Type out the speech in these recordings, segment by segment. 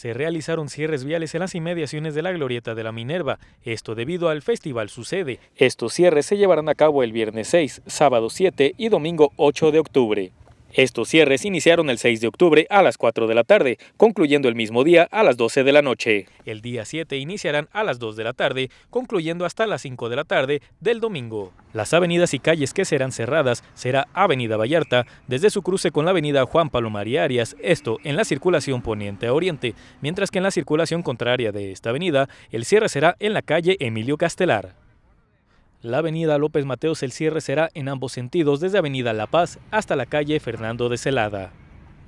se realizaron cierres viales en las inmediaciones de la Glorieta de la Minerva, esto debido al festival Sucede. Estos cierres se llevarán a cabo el viernes 6, sábado 7 y domingo 8 de octubre. Estos cierres iniciaron el 6 de octubre a las 4 de la tarde, concluyendo el mismo día a las 12 de la noche. El día 7 iniciarán a las 2 de la tarde, concluyendo hasta las 5 de la tarde del domingo. Las avenidas y calles que serán cerradas será Avenida Vallarta, desde su cruce con la Avenida Juan Palomar y Arias, esto en la circulación poniente a oriente, mientras que en la circulación contraria de esta avenida, el cierre será en la calle Emilio Castelar. La avenida López Mateos el cierre será en ambos sentidos, desde Avenida La Paz hasta la calle Fernando de Celada.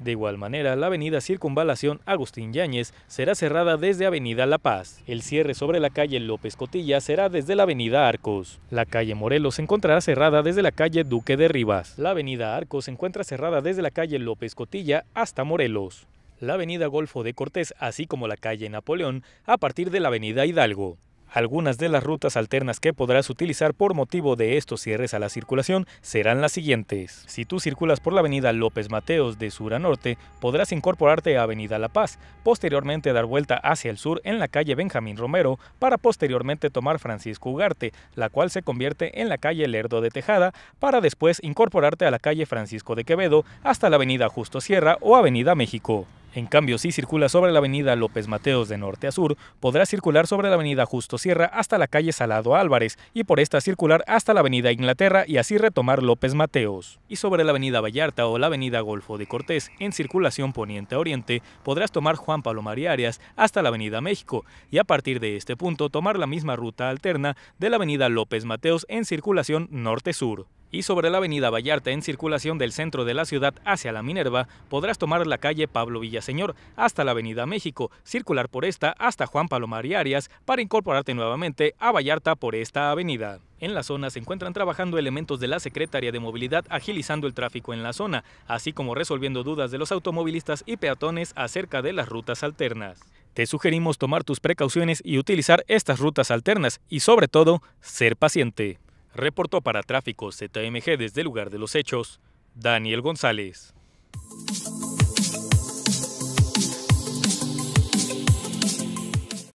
De igual manera, la avenida Circunvalación Agustín Yáñez será cerrada desde Avenida La Paz. El cierre sobre la calle López Cotilla será desde la avenida Arcos. La calle Morelos se encontrará cerrada desde la calle Duque de Rivas. La avenida Arcos se encuentra cerrada desde la calle López Cotilla hasta Morelos. La avenida Golfo de Cortés, así como la calle Napoleón, a partir de la avenida Hidalgo. Algunas de las rutas alternas que podrás utilizar por motivo de estos cierres a la circulación serán las siguientes. Si tú circulas por la avenida López Mateos de sur a norte, podrás incorporarte a Avenida La Paz, posteriormente dar vuelta hacia el sur en la calle Benjamín Romero para posteriormente tomar Francisco Ugarte, la cual se convierte en la calle Lerdo de Tejada para después incorporarte a la calle Francisco de Quevedo hasta la avenida Justo Sierra o Avenida México. En cambio, si circula sobre la avenida López Mateos de norte a sur, podrás circular sobre la avenida Justo Sierra hasta la calle Salado Álvarez y por esta circular hasta la avenida Inglaterra y así retomar López Mateos. Y sobre la avenida Vallarta o la avenida Golfo de Cortés, en circulación poniente a oriente, podrás tomar Juan Pablo Arias hasta la avenida México y a partir de este punto tomar la misma ruta alterna de la avenida López Mateos en circulación norte-sur y sobre la avenida Vallarta en circulación del centro de la ciudad hacia la Minerva, podrás tomar la calle Pablo Villaseñor hasta la avenida México, circular por esta hasta Juan Palomar y Arias para incorporarte nuevamente a Vallarta por esta avenida. En la zona se encuentran trabajando elementos de la Secretaría de Movilidad agilizando el tráfico en la zona, así como resolviendo dudas de los automovilistas y peatones acerca de las rutas alternas. Te sugerimos tomar tus precauciones y utilizar estas rutas alternas y sobre todo, ser paciente reportó para Tráfico ZMG desde el lugar de los hechos, Daniel González.